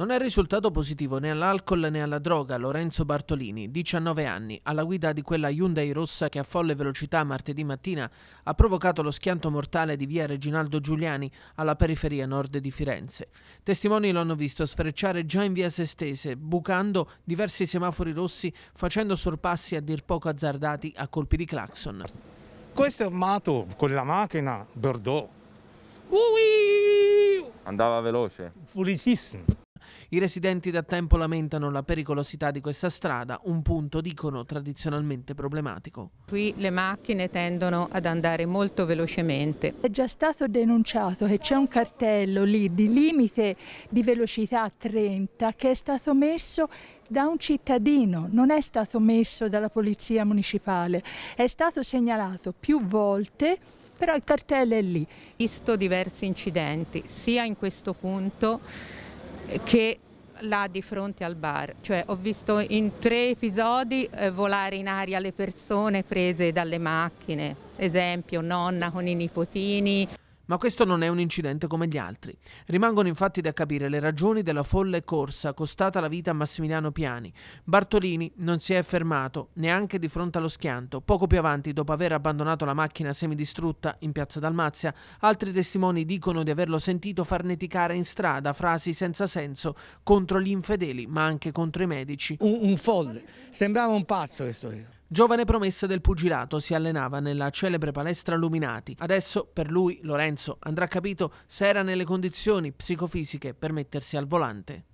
Non è risultato positivo né all'alcol né alla droga Lorenzo Bartolini, 19 anni, alla guida di quella Hyundai rossa che a folle velocità martedì mattina ha provocato lo schianto mortale di via Reginaldo Giuliani alla periferia nord di Firenze. Testimoni lo hanno visto sfrecciare già in via Sestese, bucando diversi semafori rossi, facendo sorpassi a dir poco azzardati a colpi di clacson. Questo è armato con la macchina Bordeaux. Ui! Andava veloce? Furicissimo. I residenti da tempo lamentano la pericolosità di questa strada, un punto dicono tradizionalmente problematico. Qui le macchine tendono ad andare molto velocemente. È già stato denunciato che c'è un cartello lì di limite di velocità a 30 che è stato messo da un cittadino, non è stato messo dalla polizia municipale, è stato segnalato più volte però il cartello è lì. Ho visto diversi incidenti, sia in questo punto che là di fronte al bar, cioè ho visto in tre episodi eh, volare in aria le persone prese dalle macchine, esempio nonna con i nipotini, ma questo non è un incidente come gli altri. Rimangono infatti da capire le ragioni della folle corsa costata la vita a Massimiliano Piani. Bartolini non si è fermato neanche di fronte allo schianto. Poco più avanti, dopo aver abbandonato la macchina semidistrutta in piazza Dalmazia, altri testimoni dicono di averlo sentito farneticare in strada frasi senza senso contro gli infedeli, ma anche contro i medici. Un, un folle, sembrava un pazzo questo. Giovane promessa del pugilato, si allenava nella celebre palestra Luminati. Adesso, per lui, Lorenzo, andrà capito se era nelle condizioni psicofisiche per mettersi al volante.